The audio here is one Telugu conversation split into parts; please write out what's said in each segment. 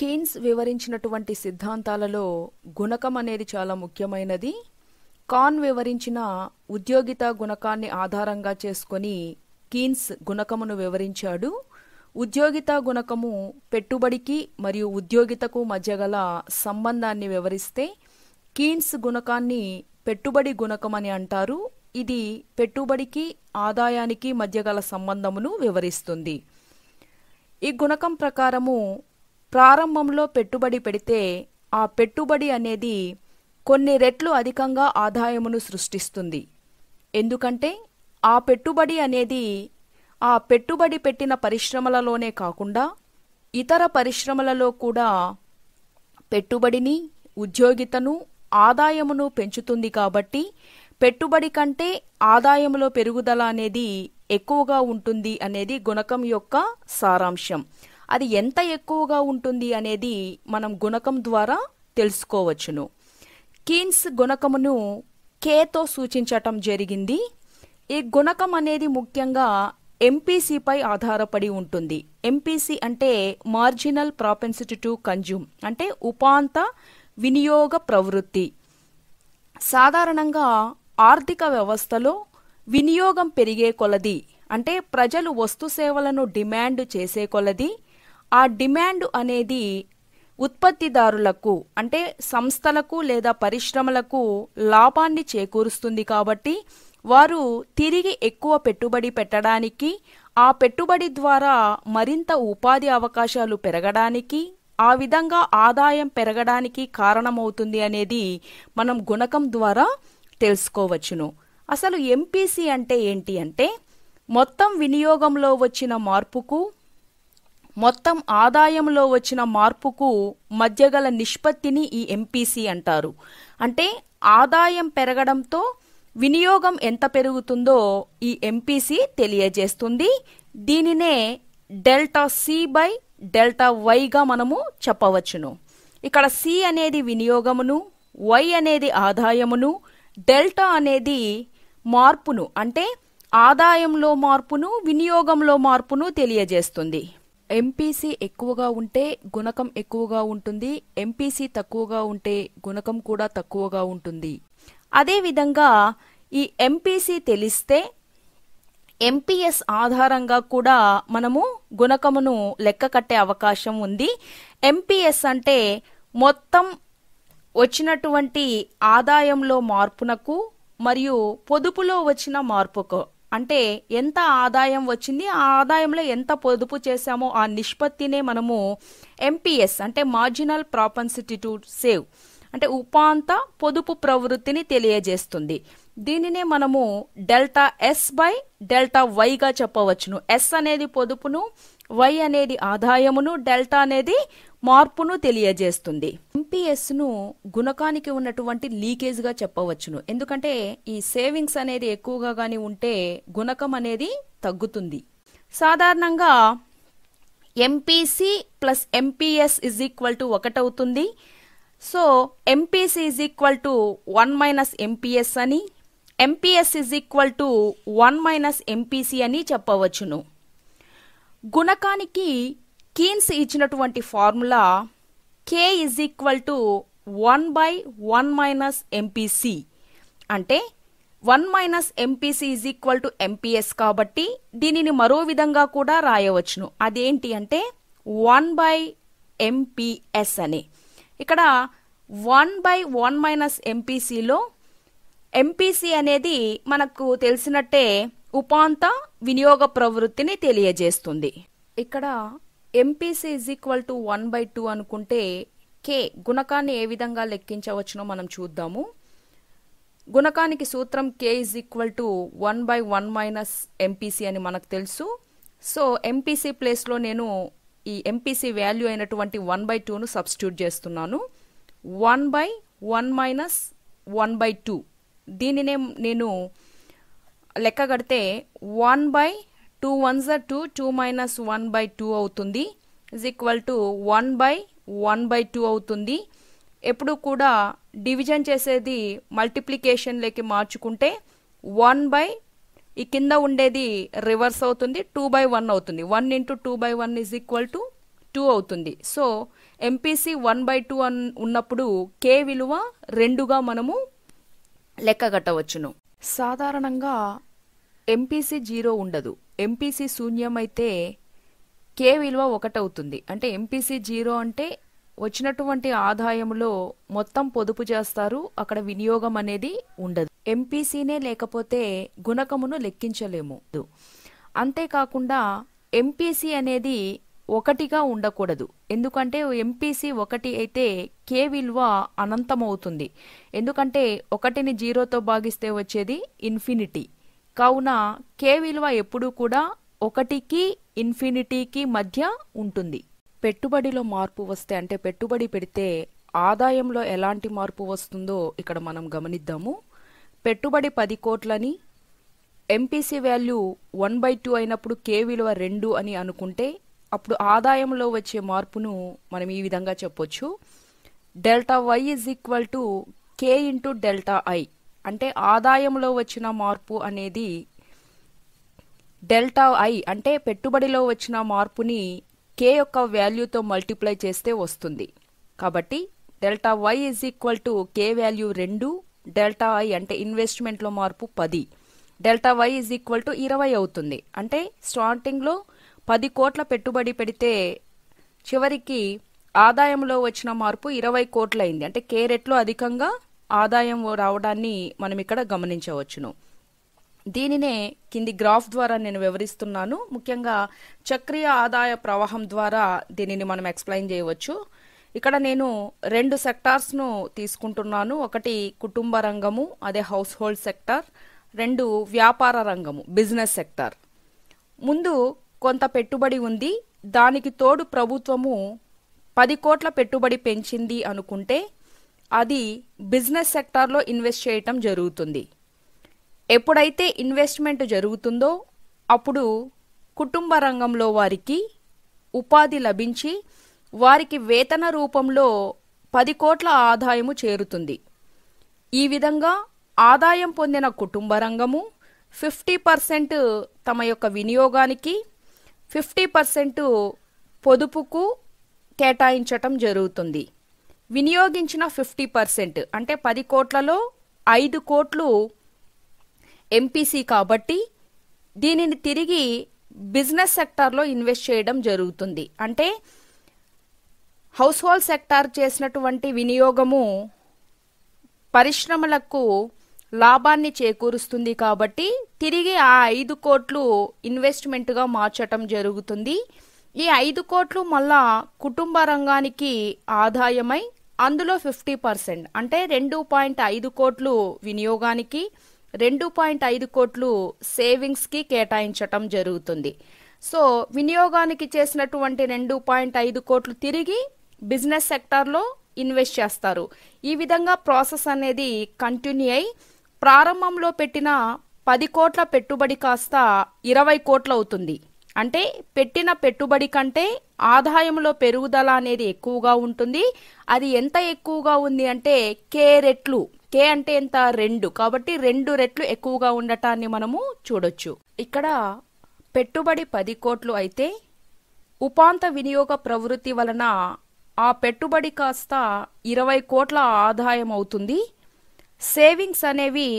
కీన్స్ వివరించినటువంటి సిద్ధాంతాలలో గుణకం అనేది చాలా ముఖ్యమైనది కాన్ వివరించిన ఉద్యోగిత గుణకాన్ని ఆధారంగా చేసుకొని కీన్స్ గుణకమును వివరించాడు ఉద్యోగిత గుణకము పెట్టుబడికి మరియు ఉద్యోగితకు మధ్య గల సంబంధాన్ని వివరిస్తే కీన్స్ గుణకాన్ని పెట్టుబడి గుణకం అని అంటారు ఇది పెట్టుబడికి ఆదాయానికి మధ్య గల సంబంధమును వివరిస్తుంది ఈ గుణకం ప్రకారము ప్రారంభంలో పెట్టుబడి పెడితే ఆ పెట్టుబడి అనేది కొన్ని రెట్లు అధికంగా ఆదాయమును సృష్టిస్తుంది ఎందుకంటే ఆ పెట్టుబడి అనేది ఆ పెట్టుబడి పెట్టిన పరిశ్రమలలోనే కాకుండా ఇతర పరిశ్రమలలో కూడా పెట్టుబడిని ఉద్యోగితను ఆదాయమును పెంచుతుంది కాబట్టి పెట్టుబడి కంటే ఆదాయంలో పెరుగుదల అనేది ఎక్కువగా ఉంటుంది అనేది గుణకం యొక్క సారాంశం అది ఎంత ఎక్కువగా ఉంటుంది అనేది మనం గుణకం ద్వారా తెలుసుకోవచ్చును కీన్స్ గుణకమును కేతో సూచించటం జరిగింది ఈ గుణకం అనేది ముఖ్యంగా ఎంపీసీపై ఆధారపడి ఉంటుంది ఎంపీసీ అంటే మార్జినల్ ప్రాపెన్సిటీ టు కన్జ్యూమ్ అంటే ఉపాంత వినియోగ ప్రవృత్తి సాధారణంగా ఆర్థిక వ్యవస్థలో వినియోగం పెరిగే కొలది అంటే ప్రజలు వస్తు సేవలను డిమాండ్ చేసే కొలది ఆ డిమాండ్ అనేది ఉత్పత్తిదారులకు అంటే సంస్థలకు లేదా పరిశ్రమలకు లాభాన్ని చేకూరుస్తుంది కాబట్టి వారు తిరిగి ఎక్కువ పెట్టుబడి పెట్టడానికి ఆ పెట్టుబడి ద్వారా మరింత ఉపాధి అవకాశాలు పెరగడానికి ఆ విధంగా ఆదాయం పెరగడానికి కారణమవుతుంది అనేది మనం గుణకం ద్వారా తెలుసుకోవచ్చును అసలు ఎంపీసీ అంటే ఏంటి అంటే మొత్తం వినియోగంలో వచ్చిన మార్పుకు మొత్తం ఆదాయంలో వచ్చిన మార్పుకు మధ్యగల నిష్పత్తిని ఈ ఎంపీసీ అంటారు అంటే ఆదాయం పెరగడంతో వినియోగం ఎంత పెరుగుతుందో ఈ ఎంపీసీ తెలియజేస్తుంది దీనినే డెల్టా సి బై డెల్టా వైగా మనము చెప్పవచ్చును ఇక్కడ సి అనేది వినియోగమును వై అనేది ఆదాయమును డెల్టా అనేది మార్పును అంటే ఆదాయంలో మార్పును వినియోగంలో మార్పును తెలియజేస్తుంది ఎంపీసీ ఎక్కువగా ఉంటే గుణకం ఎక్కువగా ఉంటుంది ఎంపీసీ తక్కువగా ఉంటే గుణకం కూడా తక్కువగా ఉంటుంది అదేవిధంగా ఈ ఎంపీసీ తెలిస్తే ఎంపీఎస్ ఆధారంగా కూడా మనము గుణకమును లెక్క కట్టే అవకాశం ఉంది ఎంపీఎస్ అంటే మొత్తం వచ్చినటువంటి ఆదాయంలో మార్పునకు మరియు పొదుపులో వచ్చిన మార్పుకు అంటే ఎంత ఆదాయం వచ్చింది ఆ ఆదాయంలో ఎంత పొదుపు చేశామో ఆ నిష్పత్తినే మనము ఎంపీఎస్ అంటే మార్జినల్ ప్రాపన్సిటీ టు సేవ్ అంటే ఉపాంత పొదుపు ప్రవృత్తిని తెలియజేస్తుంది దీనినే మనము డెల్టా ఎస్ బై డెల్టా వైగా చెప్పవచ్చును ఎస్ అనేది పొదుపును వై అనేది ఆదాయమును డెల్టా అనేది మార్పును తెలియజేస్తుంది ఎంపీఎస్ ను గుణకానికి ఉన్నటువంటి లీకేజ్ గా చెప్పవచ్చును ఎందుకంటే ఈ సేవింగ్స్ అనేది ఎక్కువగా గాని ఉంటే గుణకం అనేది తగ్గుతుంది సాధారణంగా MPC plus MPS is equal to ఒకటవుతుంది so MPC is equal to one minus MPS అని MPS is equal to one minus MPC అని చెప్పవచ్చును గుణకానికి కీన్స్ ఇచ్చినటువంటి formula K is equal to one by one minus MPC అంటే one minus MPC is equal to MPS కాబట్టి దీనిని మరో విధంగా కూడా రాయవచ్చును అదేంటి అంటే వన్ బై ఎంపీఎస్ అని ఇక్కడ వన్ బై వన్ మైనస్ ఎంపీసీలో ఎంపీసీ అనేది మనకు తెలిసినట్టే ఉపాంత వినియోగ ప్రవృత్తిని తెలియజేస్తుంది ఇక్కడ MPC is equal to one by two అనుకుంటే కే గుణకాన్ని ఏ విధంగా లెక్కించవచ్చునో మనం చూద్దాము గుణకానికి సూత్రం K is equal to one by one minus MPC అని మనకు తెలుసు సో ఎంపీసీ ప్లేస్లో నేను ఈ ఎంపీసీ వాల్యూ అయినటువంటి వన్ బై టూను సబ్స్టిట్యూట్ చేస్తున్నాను one by one minus one by two దీనినే నేను లెక్క కడితే వన్ బై టూ వన్ జ two two minus one by two అవుతుంది is equal to one by one by two అవుతుంది ఎప్పుడు కూడా డివిజన్ చేసేది మల్టిప్లికేషన్లోకి మార్చుకుంటే వన్ బై ఈ కింద ఉండేది రివర్స్ అవుతుంది టూ బై వన్ అవుతుంది one into two by one is equal to two అవుతుంది so MPC one by two అన్ ఉన్నప్పుడు కే విలువ రెండుగా మనము లెక్క కట్టవచ్చును సాధారణంగా ఎంపీసీ జీరో ఉండదు ఎంపీసీ శూన్యమైతే కే విలువ ఒకటవుతుంది అంటే ఎంపీసీ జీరో అంటే వచ్చినటువంటి ఆదాయంలో మొత్తం పొదుపు చేస్తారు అక్కడ వినియోగం అనేది ఉండదు ఎంపీసీనే లేకపోతే గుణకమును లెక్కించలేము అంతేకాకుండా ఎంపీసీ అనేది ఒకటిగా ఉండకూడదు ఎందుకంటే ఎంపీసీ ఒకటి అయితే కే విలువ అనంతమవుతుంది ఎందుకంటే ఒకటిని జీరోతో భాగిస్తే వచ్చేది ఇన్ఫినిటీ కావున కే విలువ ఎప్పుడూ కూడా ఒకటికి ఇన్ఫినిటీకి మధ్య ఉంటుంది పెట్టుబడిలో మార్పు వస్తే అంటే పెట్టుబడి పెడితే ఆదాయంలో ఎలాంటి మార్పు వస్తుందో ఇక్కడ మనం గమనిద్దాము పెట్టుబడి పది కోట్లని MPC value one by two అయినప్పుడు కే విలువ రెండు అని అనుకుంటే అప్పుడు ఆదాయంలో వచ్చే మార్పును మనం ఈ విధంగా చెప్పొచ్చు delta Y is equal to K into delta I అంటే ఆదాయంలో వచ్చిన మార్పు అనేది డెల్టా ఐ అంటే పెట్టుబడిలో వచ్చిన మార్పుని కే యొక్క వాల్యూతో మల్టిప్లై చేస్తే వస్తుంది కాబట్టి delta Y is equal to K value రెండు డెల్టా ఐ అంటే ఇన్వెస్ట్మెంట్లో మార్పు పది delta Y is equal to ఇరవై అవుతుంది అంటే స్టార్టింగ్లో పది కోట్ల పెట్టుబడి పెడితే చివరికి ఆదాయంలో వచ్చిన మార్పు ఇరవై కోట్లయింది అంటే కే అధికంగా ఆదాయం రావడాన్ని మనం ఇక్కడ గమనించవచ్చును దీనినే కింది గ్రాఫ్ ద్వారా నేను వివరిస్తున్నాను ముఖ్యంగా చక్రీయ ఆదాయ ప్రవాహం ద్వారా దీనిని మనం ఎక్స్ప్లెయిన్ చేయవచ్చు ఇక్కడ నేను రెండు సెక్టార్స్ను తీసుకుంటున్నాను ఒకటి కుటుంబ రంగము అదే హౌస్ హోల్డ్ సెక్టార్ రెండు వ్యాపార రంగము బిజినెస్ సెక్టార్ ముందు కొంత పెట్టుబడి ఉంది దానికి తోడు ప్రభుత్వము పది కోట్ల పెట్టుబడి పెంచింది అనుకుంటే అది బిజినెస్ సెక్టార్లో ఇన్వెస్ట్ చేయటం జరుగుతుంది ఎప్పుడైతే ఇన్వెస్ట్మెంట్ జరుగుతుందో అప్పుడు కుటుంబ రంగంలో వారికి ఉపాధి లభించి వారికి వేతన రూపంలో పది కోట్ల ఆదాయము చేరుతుంది ఈ విధంగా ఆదాయం పొందిన కుటుంబ రంగము ఫిఫ్టీ పర్సెంట్ తమ యొక్క వినియోగానికి ఫిఫ్టీ పర్సెంట్ పొదుపుకు కేటాయించటం జరుగుతుంది వినియోగించిన ఫిఫ్టీ పర్సెంట్ అంటే పది కోట్లలో ఐదు కోట్లు ఎంపీసీ కాబట్టి దీనిని తిరిగి బిజినెస్ సెక్టార్లో ఇన్వెస్ట్ చేయడం జరుగుతుంది అంటే హౌస్ హోల్డ్ సెక్టార్ చేసినటువంటి వినియోగము పరిశ్రమలకు లాభాన్ని చేకూరుస్తుంది కాబట్టి తిరిగి ఆ ఐదు కోట్లు ఇన్వెస్ట్మెంట్గా మార్చటం జరుగుతుంది ఈ ఐదు కోట్లు మళ్ళా కుటుంబ రంగానికి ఆదాయమై అందులో ఫిఫ్టీ పర్సెంట్ అంటే రెండు పాయింట్ ఐదు కోట్లు వినియోగానికి రెండు పాయింట్ ఐదు కోట్లు సేవింగ్స్కి కేటాయించటం జరుగుతుంది సో వినియోగానికి చేసినటువంటి రెండు పాయింట్ ఐదు కోట్లు తిరిగి బిజినెస్ సెక్టార్లో ఇన్వెస్ట్ చేస్తారు ఈ విధంగా ప్రాసెస్ అనేది కంటిన్యూ అయి ప్రారంభంలో పెట్టిన పది కోట్ల పెట్టుబడి కాస్త ఇరవై కోట్లవుతుంది అంటే పెట్టిన పెట్టుబడి కంటే ఆదాయంలో పెరుగుదల అనేది ఎక్కువగా ఉంటుంది అది ఎంత ఎక్కువగా ఉంది అంటే కే రెట్లు కే అంటే ఎంత రెండు కాబట్టి రెండు రెట్లు ఎక్కువగా ఉండటాన్ని మనము చూడొచ్చు ఇక్కడ పెట్టుబడి పది కోట్లు అయితే ఉపాంత వినియోగ ప్రవృత్తి వలన ఆ పెట్టుబడి కాస్త ఇరవై కోట్ల ఆదాయం అవుతుంది సేవింగ్స్ అనేవి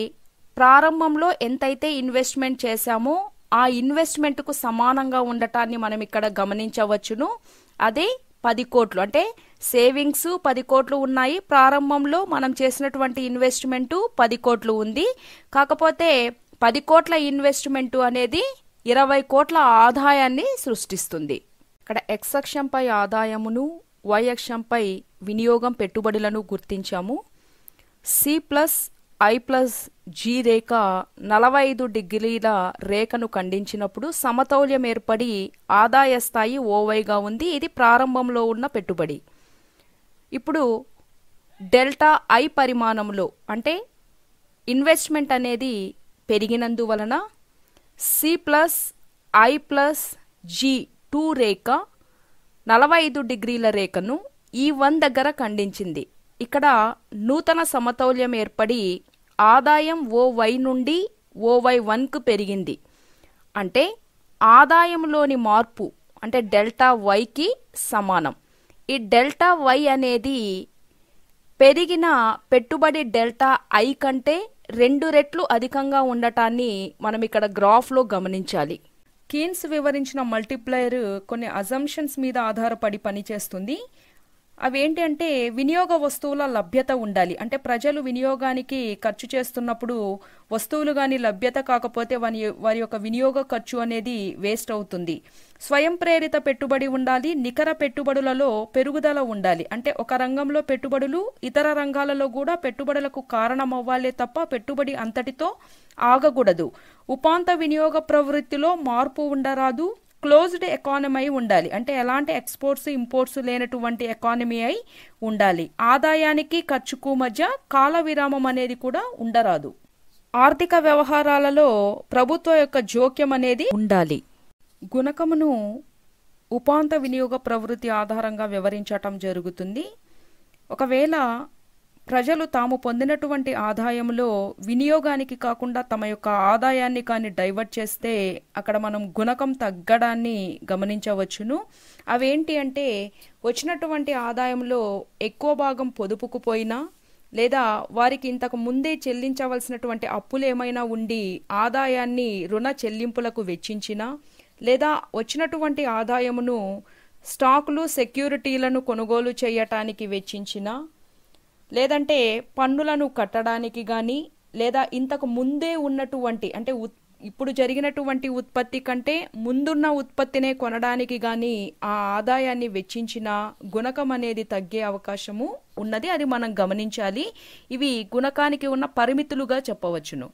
ప్రారంభంలో ఎంతైతే ఇన్వెస్ట్మెంట్ చేశామో ఆ ఇన్వెస్ట్మెంట్కు సమానంగా ఉండటాన్ని మనం ఇక్కడ గమనించవచ్చును అది పది కోట్లు అంటే సేవింగ్స్ పది కోట్లు ఉన్నాయి ప్రారంభంలో మనం చేసినటువంటి ఇన్వెస్ట్మెంట్ పది కోట్లు ఉంది కాకపోతే పది కోట్ల ఇన్వెస్ట్మెంట్ అనేది ఇరవై కోట్ల ఆదాయాన్ని సృష్టిస్తుంది ఇక్కడ ఎక్స్ అక్షంపై ఆదాయమును వై అక్షంపై వినియోగం పెట్టుబడులను గుర్తించాము C plus I plus G రేఖ నలభై ఐదు డిగ్రీల రేఖను ఖండించినప్పుడు సమతౌల్యం ఏర్పడి ఆదాయ స్థాయి ఓవైగా ఉంది ఇది ప్రారంభంలో ఉన్న పెట్టుబడి ఇప్పుడు డెల్టా ఐ పరిమాణంలో అంటే ఇన్వెస్ట్మెంట్ అనేది పెరిగినందువలన C plus I plus G two రేఖ నలభై ఐదు డిగ్రీల రేఖను ఈ వన్ దగ్గర ఖండించింది ఇక్కడ నూతన సమతౌల్యం ఏర్పడి ఆదాయం ఓ వై నుండి ఓ వై వన్కు పెరిగింది అంటే ఆదాయంలోని మార్పు అంటే డెల్టా వైకి సమానం ఈ డెల్టా వై అనేది పెరిగిన పెట్టుబడి డెల్టా ఐ కంటే రెండు రెట్లు అధికంగా ఉండటాన్ని మనం ఇక్కడ గ్రాఫ్లో గమనించాలి కీన్స్ వివరించిన మల్టిప్లయర్ కొన్ని అజంప్షన్స్ మీద ఆధారపడి పనిచేస్తుంది అవేంటి అంటే వినియోగ వస్తువుల లభ్యత ఉండాలి అంటే ప్రజలు వినియోగానికి ఖర్చు చేస్తున్నప్పుడు వస్తువులు కానీ లభ్యత కాకపోతే వారి వారి యొక్క వినియోగ ఖర్చు అనేది వేస్ట్ అవుతుంది స్వయం ప్రేరిత పెట్టుబడి ఉండాలి నికర పెట్టుబడులలో పెరుగుదల ఉండాలి అంటే ఒక రంగంలో పెట్టుబడులు ఇతర రంగాలలో కూడా పెట్టుబడులకు కారణమవ్వాలే తప్ప పెట్టుబడి అంతటితో ఆగకూడదు ఉపాంత వినియోగ ప్రవృత్తిలో మార్పు ఉండరాదు క్లోజ్డ్ ఎకానమీ అయి ఉండాలి అంటే ఎలాంటి ఎక్స్పోర్ట్స్ ఇంపోర్ట్స్ లేనటువంటి ఎకానమీ అయి ఉండాలి ఆదాయానికి ఖర్చుకు మధ్య కాల విరామం అనేది కూడా ఉండరాదు ఆర్థిక వ్యవహారాలలో ప్రభుత్వం యొక్క జోక్యం అనేది ఉండాలి గుణకమును ఉపాంత వినియోగ ప్రవృత్తి ఆధారంగా వివరించటం జరుగుతుంది ఒకవేళ ప్రజలు తాము పొందినటువంటి ఆదాయంలో వినియోగానికి కాకుండా తమ యొక్క ఆదాయాన్ని కానీ డైవర్ట్ చేస్తే అక్కడ మనం గుణకం తగ్గడాన్ని గమనించవచ్చును అవేంటి అంటే వచ్చినటువంటి ఆదాయంలో ఎక్కువ భాగం పొదుపుకు పోయినా లేదా వారికి ఇంతకు ముందే చెల్లించవలసినటువంటి అప్పులు ఏమైనా ఉండి ఆదాయాన్ని రుణ చెల్లింపులకు వెచ్చించినా లేదా వచ్చినటువంటి ఆదాయమును స్టాకులు సెక్యూరిటీలను కొనుగోలు చేయటానికి వెచ్చించినా లేదంటే పన్నులను కట్టడానికి కానీ లేదా ఇంతకు ముందే ఉన్నటువంటి అంటే ఇప్పుడు జరిగినటువంటి ఉత్పత్తి కంటే ముందున్న ఉత్పత్తినే కొనడానికి కానీ ఆ ఆదాయాన్ని వెచ్చించిన గుణకం అనేది తగ్గే అవకాశము ఉన్నది అది మనం గమనించాలి ఇవి గుణకానికి ఉన్న పరిమితులుగా చెప్పవచ్చును